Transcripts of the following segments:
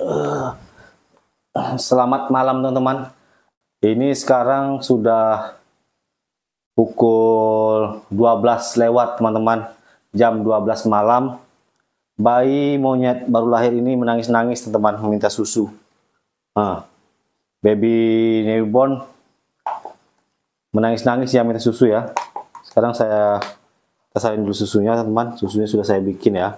Eh, selamat malam teman-teman. Ini sekarang sudah pukul 12 lewat teman-teman. Jam 12 malam. Bayi monyet baru lahir ini menangis-nangis teman-teman meminta susu. Ah, baby newborn menangis-nangis ya minta susu ya. Sekarang saya tasarin dulu susunya teman-teman. Susunya sudah saya bikin ya.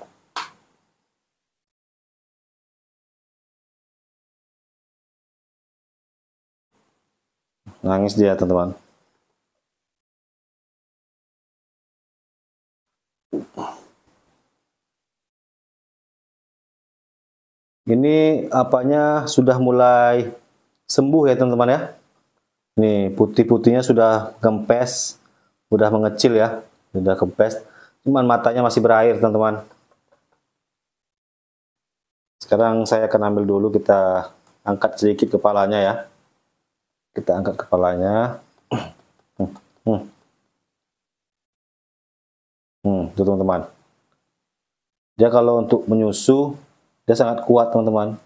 Nangis dia, teman-teman. Ini apanya sudah mulai sembuh ya teman-teman ya. Nih putih-putihnya sudah gempes, sudah mengecil ya, sudah kempes. Cuman matanya masih berair teman-teman. Sekarang saya akan ambil dulu kita angkat sedikit kepalanya ya. Kita angkat kepalanya. Hmm. Hmm, itu hmm, teman-teman. Dia kalau untuk menyusu, dia sangat kuat teman-teman.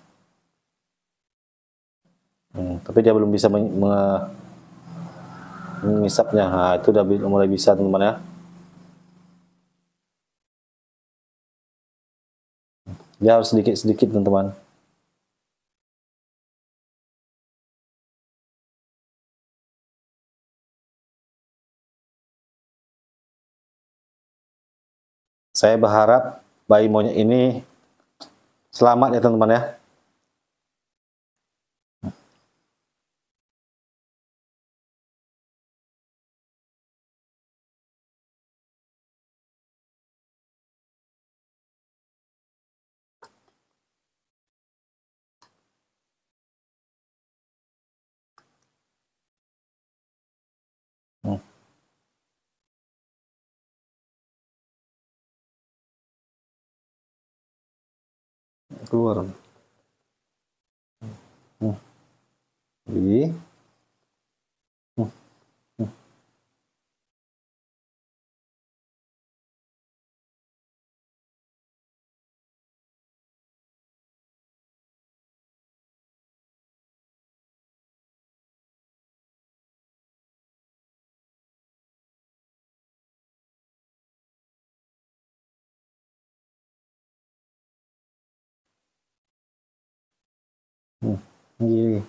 Hmm, tapi dia belum bisa men mengisapnya. Nah, itu udah mulai bisa teman-teman ya. Dia harus sedikit-sedikit teman-teman. Saya berharap bayi monyet ini selamat ya teman-teman ya. keluar. Nah. ừ, như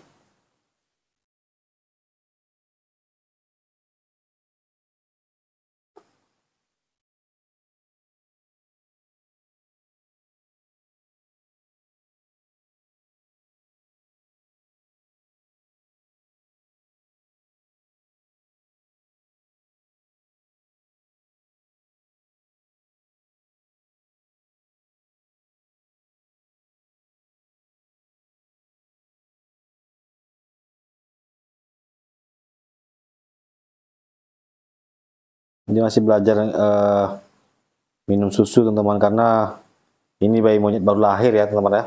ini masih belajar uh, minum susu teman-teman karena ini bayi monyet baru lahir ya teman-teman ya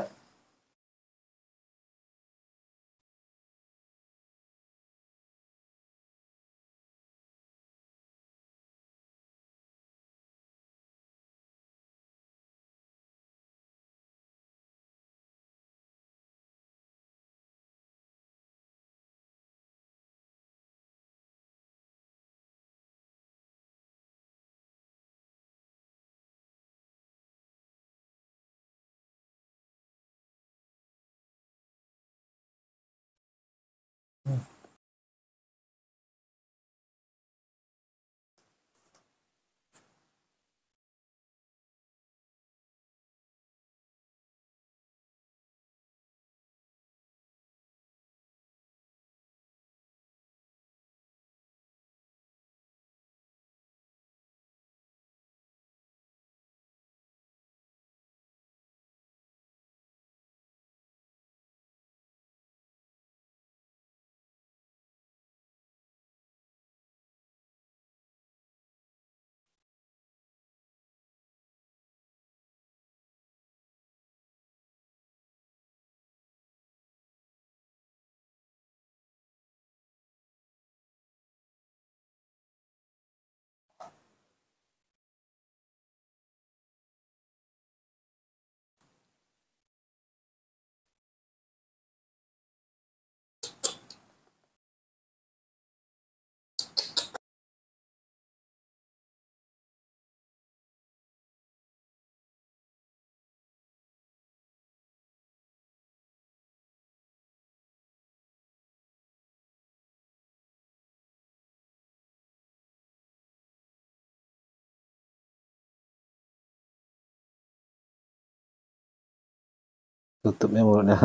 tutupnya mulutnya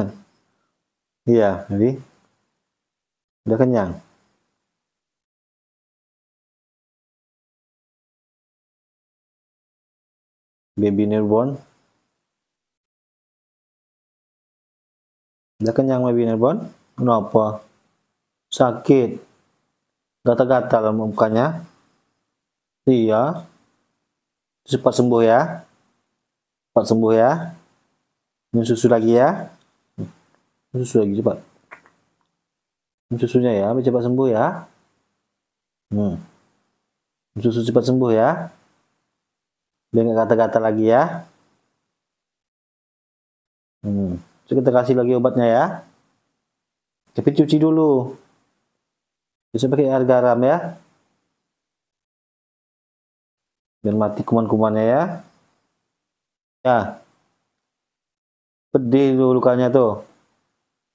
iya jadi udah kenyang baby newborn udah kenyang baby newborn kenapa sakit gatal-gatal mukanya iya cepat sembuh ya cepat sembuh ya ini susu lagi ya. Ini susu lagi cepat. susunya ya, biar cepat sembuh ya. Hmm. susu cepat sembuh ya. Biar nggak kata-kata lagi ya. Hmm. So, kita kasih lagi obatnya ya. Tapi cuci dulu. Bisa pakai air garam ya. Biar mati kuman-kumannya ya. Ya pedih tuh lukanya tuh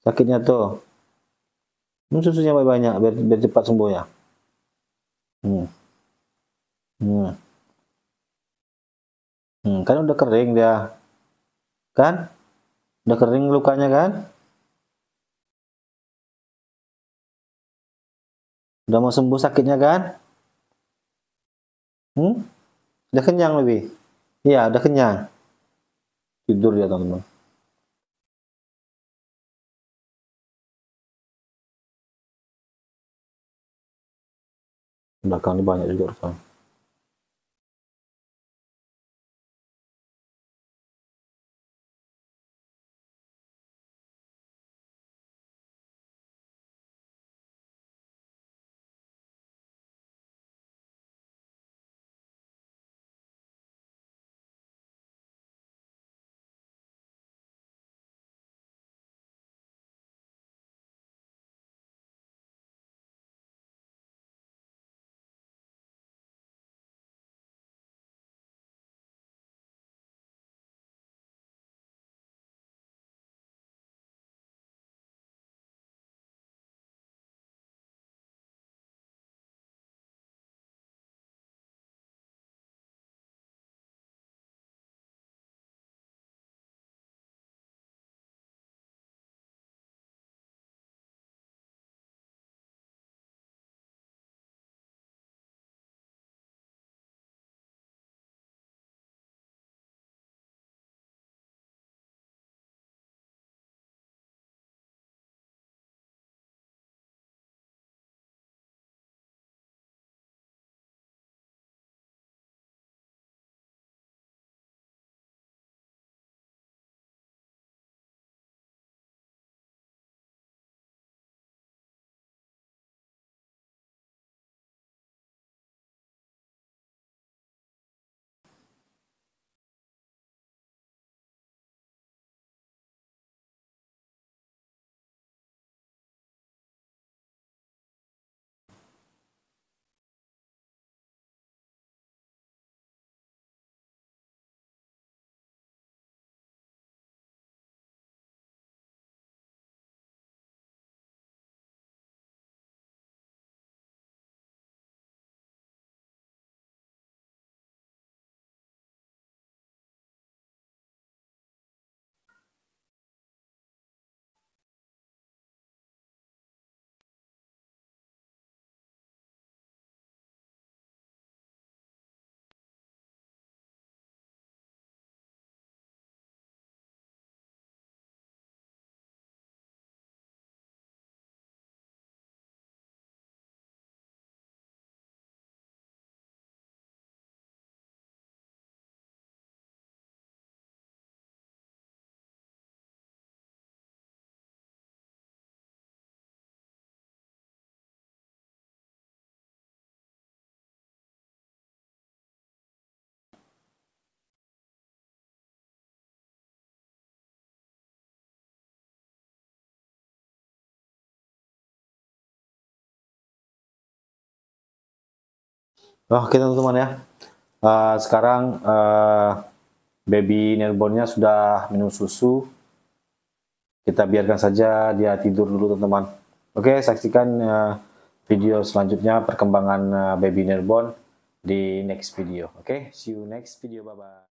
sakitnya tuh minum susunya banyak, -banyak biar, biar cepat sembuh ya hmm. Hmm. Hmm, kan udah kering dia kan udah kering lukanya kan udah mau sembuh sakitnya kan hmm? udah kenyang lebih iya udah kenyang tidur ya teman-teman belakang ini banyak juga rupanya Oh, oke oh, teman-teman ya. Uh, sekarang uh, baby newbornnya sudah minum susu. Kita biarkan saja dia tidur dulu teman-teman. Oke, saksikan uh, video selanjutnya perkembangan uh, baby newborn di next video. Oke, see you next video. Bye bye.